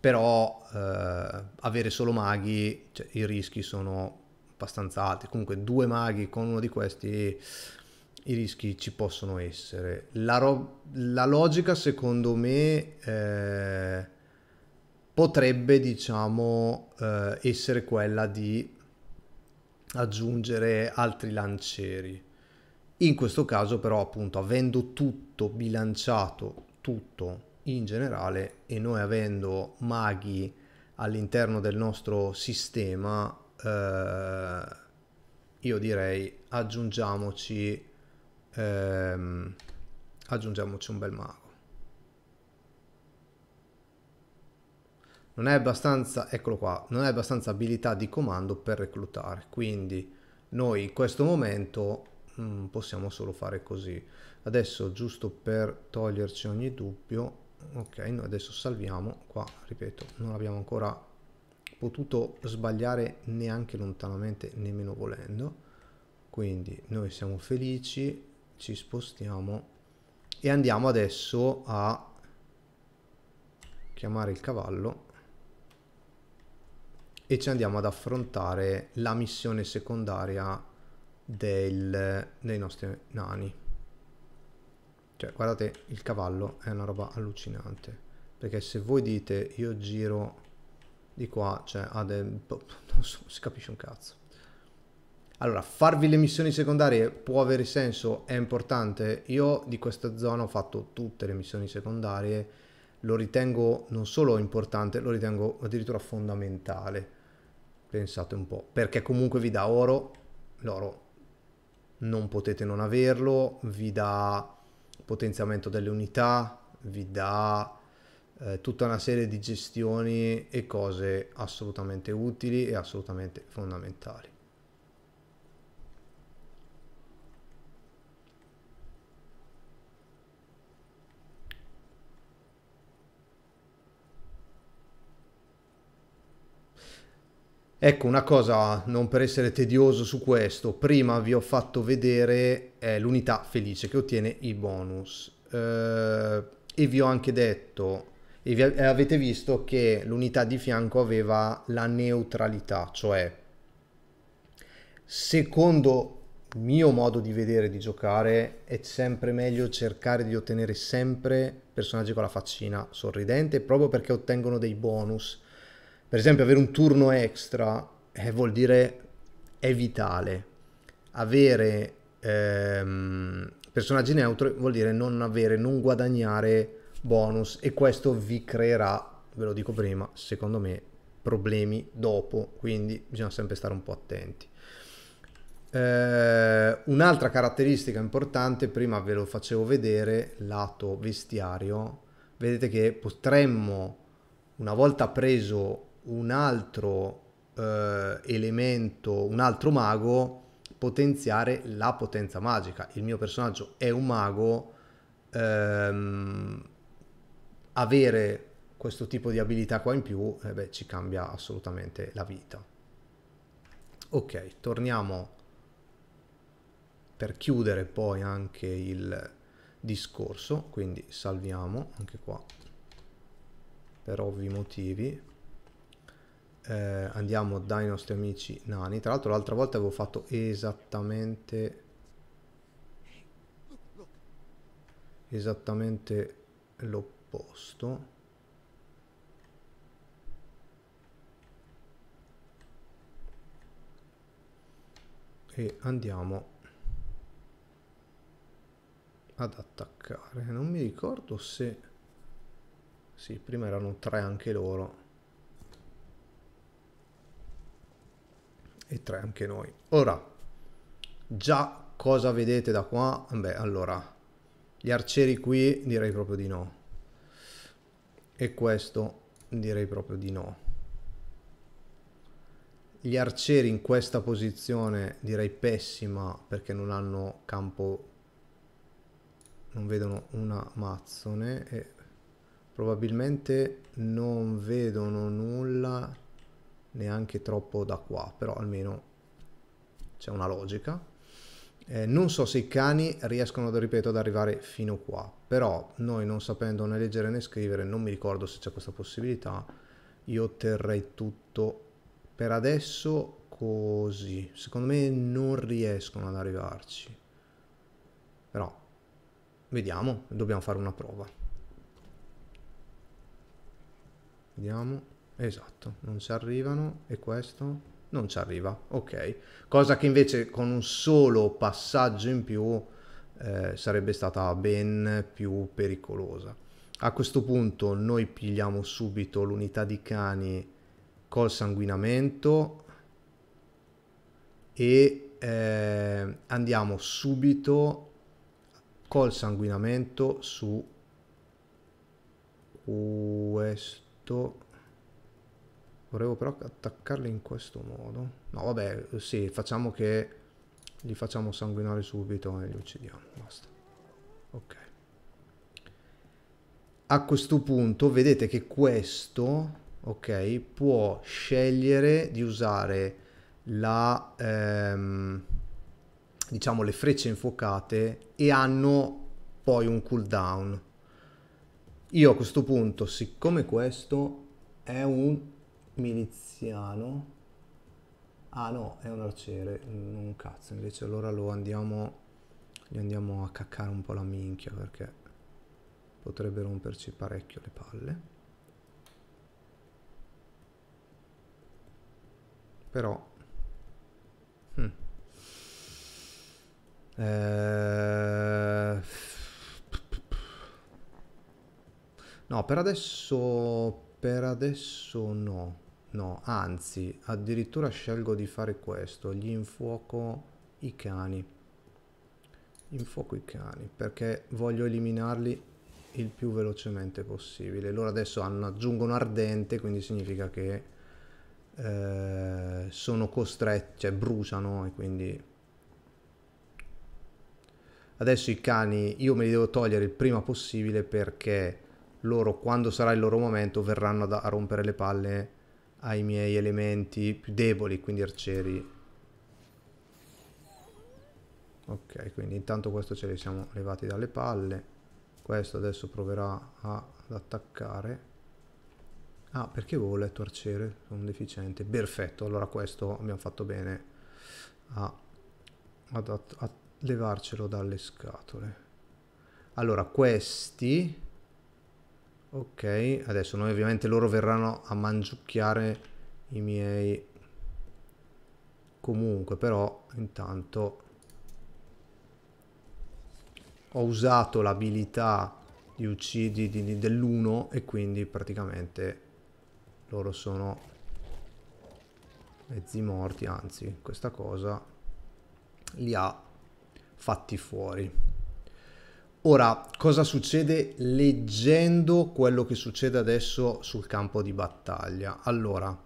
però eh, avere solo maghi cioè, i rischi sono abbastanza alte. Comunque due maghi con uno di questi i rischi ci possono essere. La, ro- la logica secondo me eh, potrebbe diciamo eh, essere quella di aggiungere altri lancieri. In questo caso però appunto avendo tutto bilanciato, tutto in generale e noi avendo maghi all'interno del nostro sistema eh, io direi aggiungiamoci, ehm, aggiungiamoci un bel mago. non è abbastanza, eccolo qua, non è abbastanza abilità di comando per reclutare, quindi noi in questo momento mh, mm, possiamo solo fare così. Adesso giusto per toglierci ogni dubbio, ok, noi adesso salviamo, qua ripeto, non abbiamo ancora potuto sbagliare neanche lontanamente, nemmeno volendo. Quindi noi siamo felici, ci spostiamo e andiamo adesso a chiamare il cavallo e ci andiamo ad affrontare la missione secondaria del, dei nostri nani. Cioè, guardate, il cavallo è una roba allucinante. Perché se voi dite io giro di qua, cioè, ha del... non so, si capisce un cazzo. Allora, farvi le missioni secondarie può avere senso, è importante. Io di questa zona ho fatto tutte le missioni secondarie, lo ritengo non solo importante, lo ritengo addirittura fondamentale. Pensate un po', perché comunque vi dà oro, l'oro non potete non averlo, vi dà potenziamento delle unità, vi dà eh, tutta una serie di gestioni e cose assolutamente utili e assolutamente fondamentali. Ecco una cosa, non per essere tedioso su questo, prima vi ho fatto vedere eh, l'unità felice che ottiene i bonus eh, e vi ho anche detto e avete visto che l'unità di fianco aveva la neutralità, cioè secondo il mio modo di vedere di giocare è sempre meglio cercare di ottenere sempre personaggi con la faccina sorridente proprio perché ottengono dei bonus. Per esempio avere un turno extra eh, vuol dire è vitale. Avere ehm, personaggi neutri vuol dire non avere, non guadagnare bonus e questo vi creerà, ve lo dico prima, secondo me problemi dopo, quindi bisogna sempre stare un po' attenti. Eh, un'altra caratteristica importante, prima ve lo facevo vedere, lato vestiario, vedete che potremmo, una volta preso un altro eh, elemento, un altro mago, potenziare la potenza magica. Il mio personaggio è un mago, ehm, avere questo tipo di abilità qua in più eh beh, ci cambia assolutamente la vita. Ok, torniamo per chiudere poi anche il discorso, quindi salviamo anche qua per ovvi motivi. Eh, andiamo dai nostri amici nani. Tra l'altro l'altra volta avevo fatto esattamente esattamente l'opposto posto e andiamo ad attaccare non mi ricordo se sì prima erano tre anche loro e tre anche noi ora già cosa vedete da qua beh allora gli arcieri qui direi proprio di no e questo direi proprio di no. Gli arcieri in questa posizione direi pessima perché non hanno campo, non vedono una mazzone e probabilmente non vedono nulla neanche troppo da qua, però almeno c'è una logica. Eh, non so se i cani riescono, ripeto, ad arrivare fino qua, però noi non sapendo né leggere né scrivere, non mi ricordo se c'è questa possibilità, io otterrei tutto per adesso così. Secondo me non riescono ad arrivarci, però vediamo, dobbiamo fare una prova. Vediamo, esatto, non ci arrivano e questo non ci arriva, ok? Cosa che invece con un solo passaggio in più eh, sarebbe stata ben più pericolosa. A questo punto noi pigliamo subito l'unità di cani col sanguinamento e eh, andiamo subito col sanguinamento su questo Volevo però attaccarli in questo modo. No, vabbè, sì, facciamo che li facciamo sanguinare subito e li uccidiamo. Basta. Ok. A questo punto vedete che questo, ok, può scegliere di usare la, ehm, diciamo, le frecce infuocate e hanno poi un cooldown. Io a questo punto, siccome questo è un miliziano. Ah no, è un arciere, un cazzo, invece allora lo andiamo gli andiamo a caccare un po' la minchia perché potrebbe romperci parecchio le palle. Però hm. eh... No, per adesso per adesso no. No, anzi, addirittura scelgo di fare questo, gli infuoco i cani. Infuoco i cani, perché voglio eliminarli il più velocemente possibile. Loro adesso hanno, aggiungono ardente, quindi significa che eh, sono costretti, cioè bruciano e quindi... Adesso i cani io me li devo togliere il prima possibile perché loro quando sarà il loro momento verranno a rompere le palle ai miei elementi più deboli, quindi arcieri. Ok, quindi intanto questo ce li siamo levati dalle palle. Questo adesso proverà a, ad attaccare. Ah, perché avevo letto arciere? Sono deficiente. Perfetto, allora questo abbiamo fatto bene a, a, a levarcelo dalle scatole. Allora, questi ok adesso noi ovviamente loro verranno a mangiucchiare i miei comunque però intanto ho usato l'abilità di uccidi dell'1 e quindi praticamente loro sono mezzi morti anzi questa cosa li ha fatti fuori Ora, cosa succede leggendo quello che succede adesso sul campo di battaglia? Allora,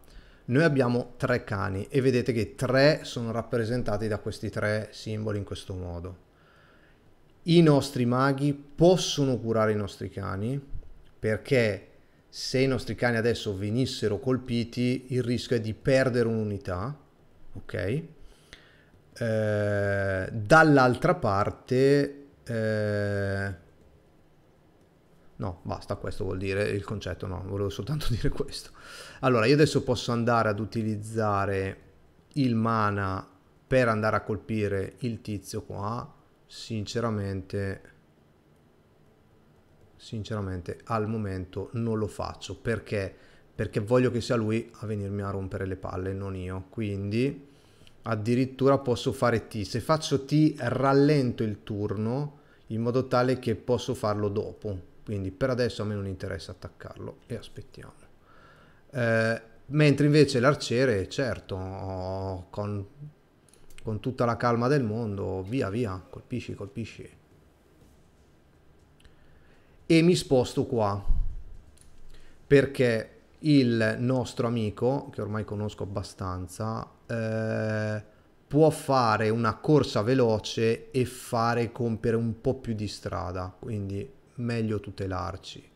noi abbiamo tre cani e vedete che tre sono rappresentati da questi tre simboli in questo modo. I nostri maghi possono curare i nostri cani perché se i nostri cani adesso venissero colpiti il rischio è di perdere un'unità, ok? Eh, dall'altra parte eh, no, basta, questo vuol dire il concetto, no, volevo soltanto dire questo. Allora, io adesso posso andare ad utilizzare il mana per andare a colpire il tizio qua. Sinceramente sinceramente al momento non lo faccio perché perché voglio che sia lui a venirmi a rompere le palle non io quindi addirittura posso fare T. Se faccio T rallento il turno in modo tale che posso farlo dopo. Quindi per adesso a me non interessa attaccarlo e aspettiamo. Eh, mentre invece l'arciere, certo, con, con tutta la calma del mondo, via via, colpisci, colpisci. E mi sposto qua, perché il nostro amico, che ormai conosco abbastanza, eh, può fare una corsa veloce e fare compiere un po' più di strada, quindi meglio tutelarci.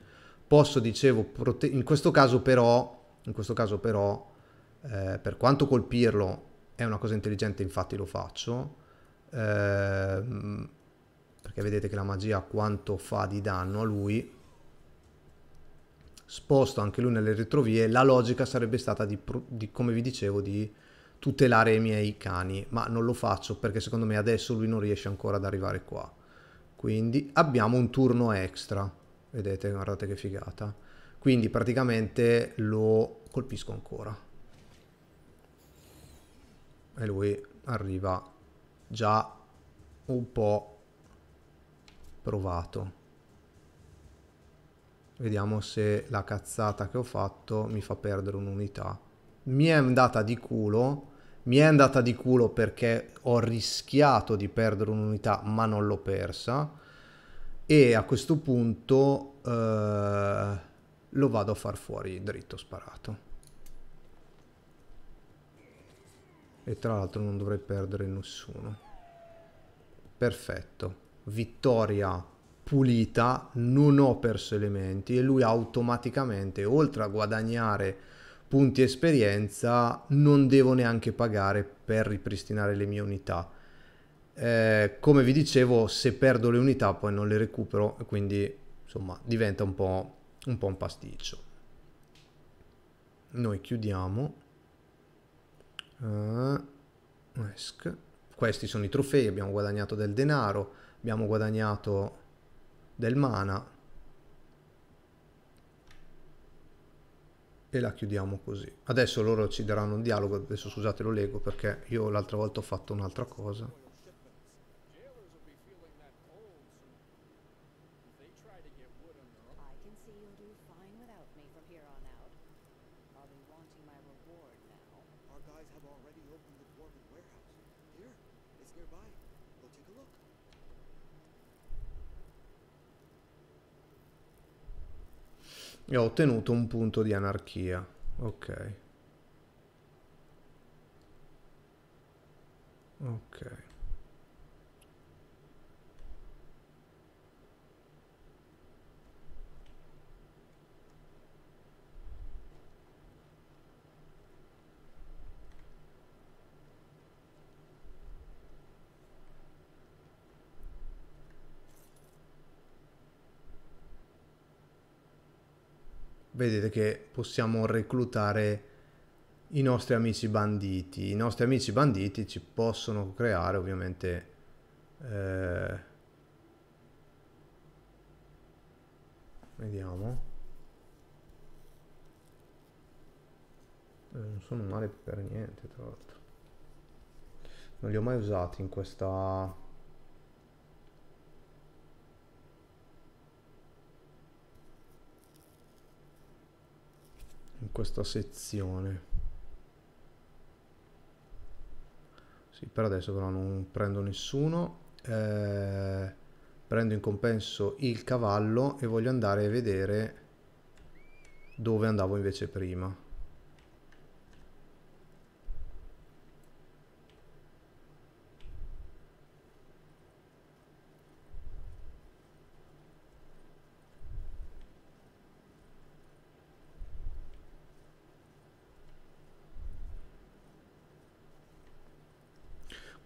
Posso, dicevo, prote- in questo caso però, in questo caso però eh, per quanto colpirlo è una cosa intelligente, infatti lo faccio, eh, perché vedete che la magia quanto fa di danno a lui, sposto anche lui nelle retrovie, la logica sarebbe stata di, di come vi dicevo, di tutelare i miei cani, ma non lo faccio perché secondo me adesso lui non riesce ancora ad arrivare qua. Quindi abbiamo un turno extra, vedete, guardate che figata. Quindi praticamente lo colpisco ancora. E lui arriva già un po' provato. Vediamo se la cazzata che ho fatto mi fa perdere un'unità. Mi è andata di culo mi è andata di culo perché ho rischiato di perdere un'unità ma non l'ho persa e a questo punto eh, lo vado a far fuori dritto sparato e tra l'altro non dovrei perdere nessuno perfetto vittoria pulita non ho perso elementi e lui automaticamente oltre a guadagnare punti esperienza non devo neanche pagare per ripristinare le mie unità. Eh, come vi dicevo, se perdo le unità poi non le recupero, quindi insomma diventa un po' un, po un pasticcio. Noi chiudiamo. Uh, Questi sono i trofei, abbiamo guadagnato del denaro, abbiamo guadagnato del mana e la chiudiamo così. Adesso loro ci daranno un dialogo, adesso scusate lo leggo perché io l'altra volta ho fatto un'altra cosa. e ho ottenuto un punto di anarchia. Ok. Ok. vedete che possiamo reclutare i nostri amici banditi. I nostri amici banditi ci possono creare ovviamente... Eh, vediamo. Eh, non sono male per niente, tra l'altro. Non li ho mai usati in questa in questa sezione sì, per adesso però non prendo nessuno eh, prendo in compenso il cavallo e voglio andare a vedere dove andavo invece prima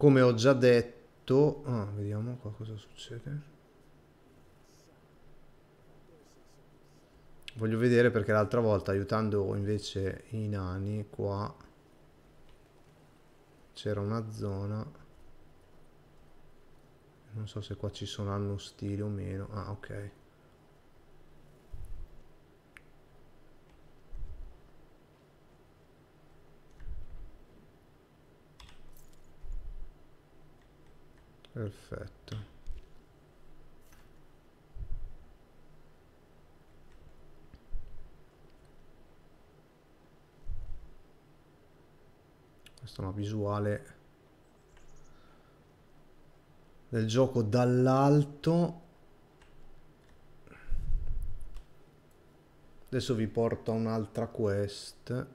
come ho già detto ah, vediamo qua cosa succede voglio vedere perché l'altra volta aiutando invece i nani qua c'era una zona non so se qua ci sono hanno stile o meno ah ok perfetto questa è una visuale del gioco dall'alto adesso vi porto a un'altra quest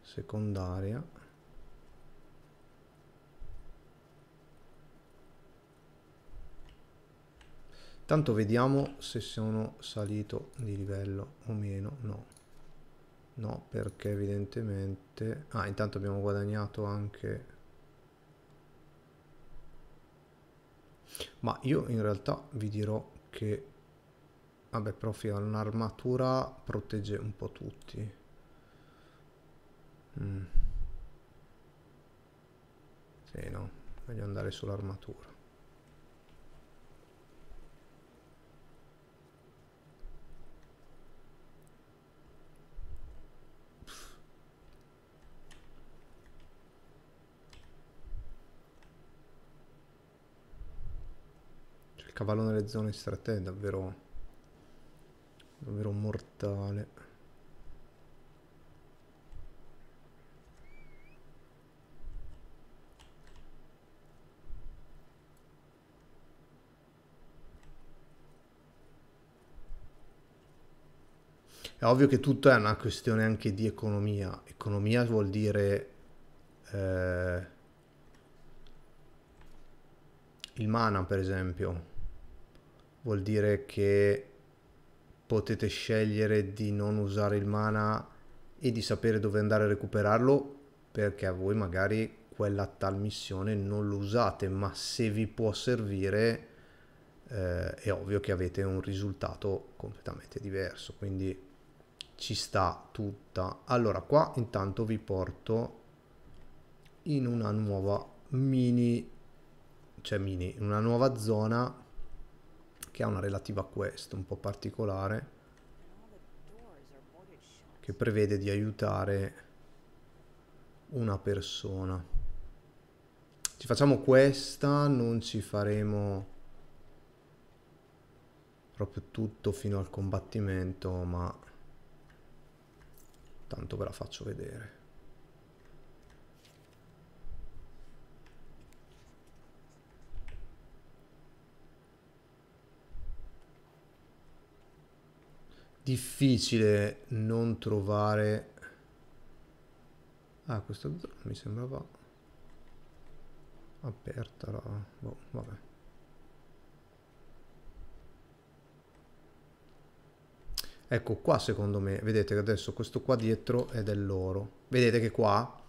secondaria Tanto vediamo se sono salito di livello o meno. No. No, perché evidentemente... Ah, intanto abbiamo guadagnato anche... Ma io in realtà vi dirò che... Vabbè, però figa, un'armatura protegge un po' tutti. Mm. Sì, no. Voglio andare sull'armatura. cavallo nelle zone strette è davvero davvero mortale è ovvio che tutto è una questione anche di economia economia vuol dire eh, il mana per esempio vuol dire che potete scegliere di non usare il mana e di sapere dove andare a recuperarlo perché a voi magari quella tal missione non lo usate ma se vi può servire eh, è ovvio che avete un risultato completamente diverso quindi ci sta tutta allora qua intanto vi porto in una nuova mini cioè mini una nuova zona che ha una relativa a questo un po' particolare che prevede di aiutare una persona. Ci facciamo questa, non ci faremo proprio tutto fino al combattimento, ma tanto ve la faccio vedere. difficile non trovare ah questa mi sembrava aperta la boh, vabbè ecco qua secondo me vedete che adesso questo qua dietro è dell'oro vedete che qua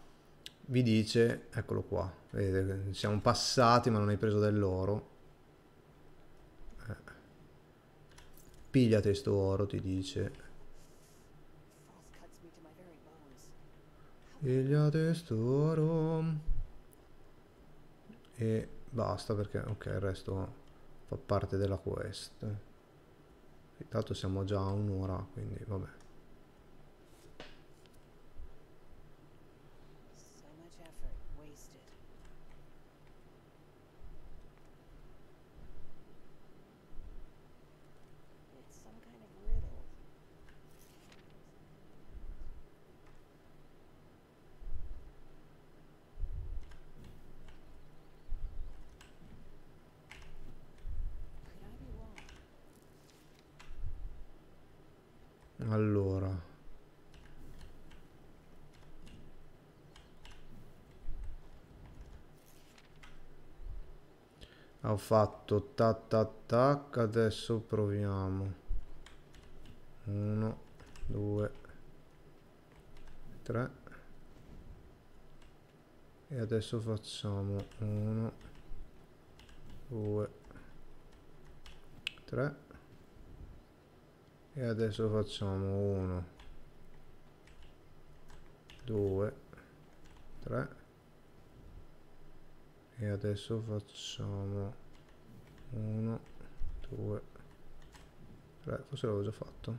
vi dice eccolo qua vedete siamo passati ma non hai preso dell'oro Piglia testo oro, ti dice. Piglia testo oro. E basta perché, ok, il resto fa parte della quest. Intanto siamo già a un'ora, quindi vabbè. fatto tac tac tac adesso proviamo 1 2 3 e adesso facciamo 1 2 3 e adesso facciamo 1 2 3 e adesso facciamo 1 2 3 forse l'avevo già fatto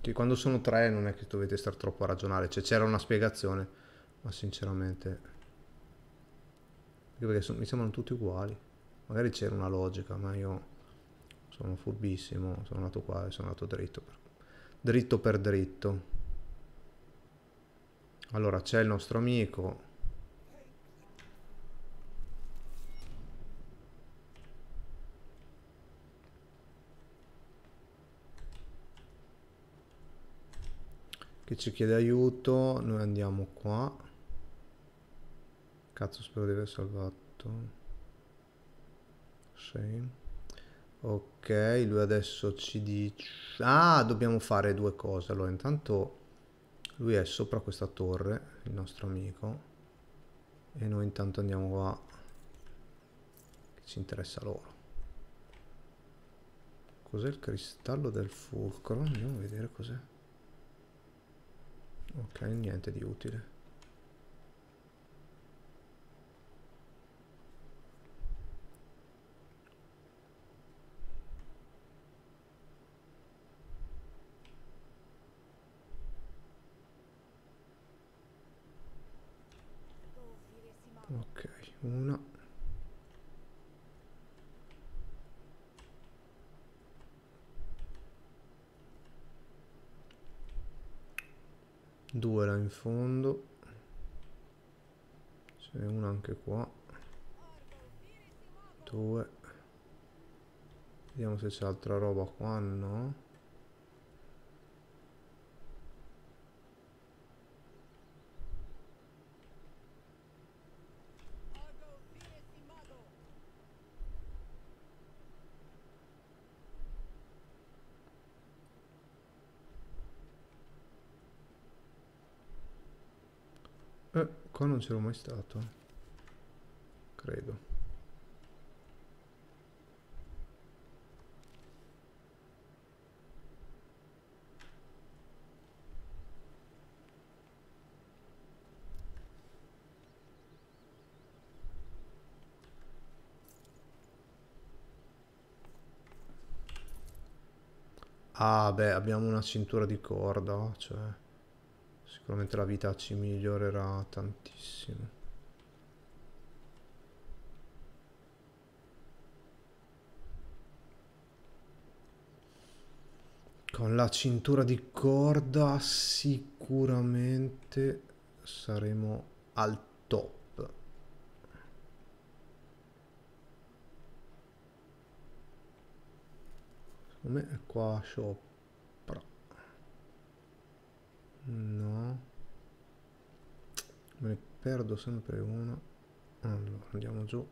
cioè, quando sono tre non è che dovete stare troppo a ragionare cioè c'era una spiegazione ma sinceramente perché sono, mi sembrano tutti uguali magari c'era una logica ma io sono furbissimo sono andato qua e sono andato dritto per, dritto per dritto allora, c'è il nostro amico. Che ci chiede aiuto. Noi andiamo qua. Cazzo, spero di aver salvato. Sì. Ok, lui adesso ci dice... Ah, dobbiamo fare due cose. Allora, intanto lui è sopra questa torre, il nostro amico. E noi intanto andiamo qua. Che ci interessa loro. Cos'è il cristallo del fulcro? Andiamo a vedere cos'è. Ok, niente di utile. 1 2 là in fondo ce n'è una anche qua 2 vediamo se c'è altra roba qua no Eh, qua non c'ero mai stato. Credo. Ah beh, abbiamo una cintura di corda, cioè... Sicuramente la vita ci migliorerà tantissimo. Con la cintura di corda sicuramente saremo al top. Secondo me è qua shop. No. Me ne perdo sempre uno. Allora, andiamo giù.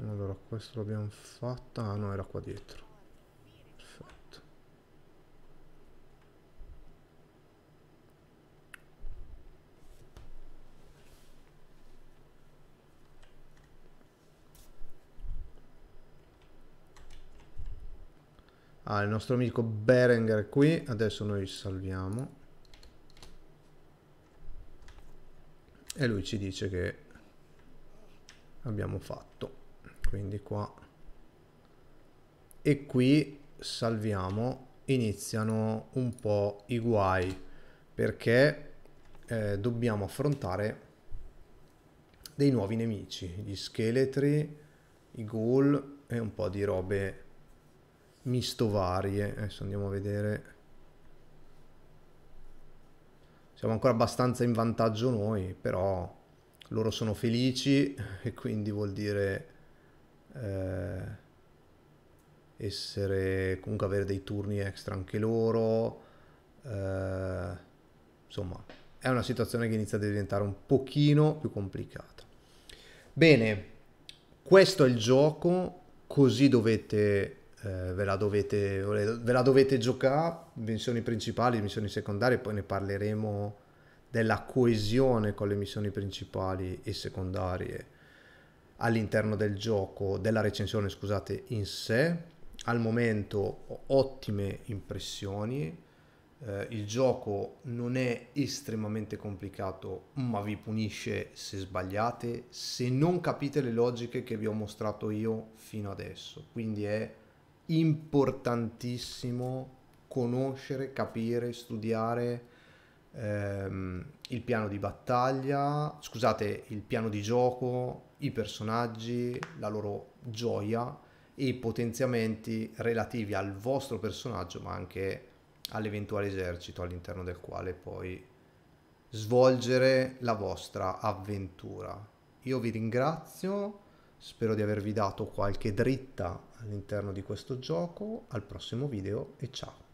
Allora, questo l'abbiamo fatto. Ah, no, era qua dietro. Ah, il nostro amico Berenger è qui. Adesso noi salviamo. E lui ci dice che abbiamo fatto. Quindi qua. E qui salviamo. Iniziano un po' i guai. Perché eh, dobbiamo affrontare dei nuovi nemici. Gli scheletri, i ghoul e un po' di robe misto varie. Adesso andiamo a vedere. Siamo ancora abbastanza in vantaggio noi, però loro sono felici e quindi vuol dire eh, essere comunque avere dei turni extra anche loro. Eh, insomma, è una situazione che inizia a diventare un pochino più complicata. Bene, questo è il gioco, così dovete eh, ve, la dovete, ve la dovete giocare, missioni principali, missioni secondarie, poi ne parleremo della coesione con le missioni principali e secondarie all'interno del gioco, della recensione scusate, in sé. Al momento ottime impressioni, eh, il gioco non è estremamente complicato, ma vi punisce se sbagliate, se non capite le logiche che vi ho mostrato io fino adesso. Quindi è importantissimo conoscere, capire, studiare ehm, il piano di battaglia, scusate, il piano di gioco, i personaggi, la loro gioia e i potenziamenti relativi al vostro personaggio, ma anche all'eventuale esercito all'interno del quale poi svolgere la vostra avventura. Io vi ringrazio, spero di avervi dato qualche dritta all'interno di questo gioco. Al prossimo video e ciao!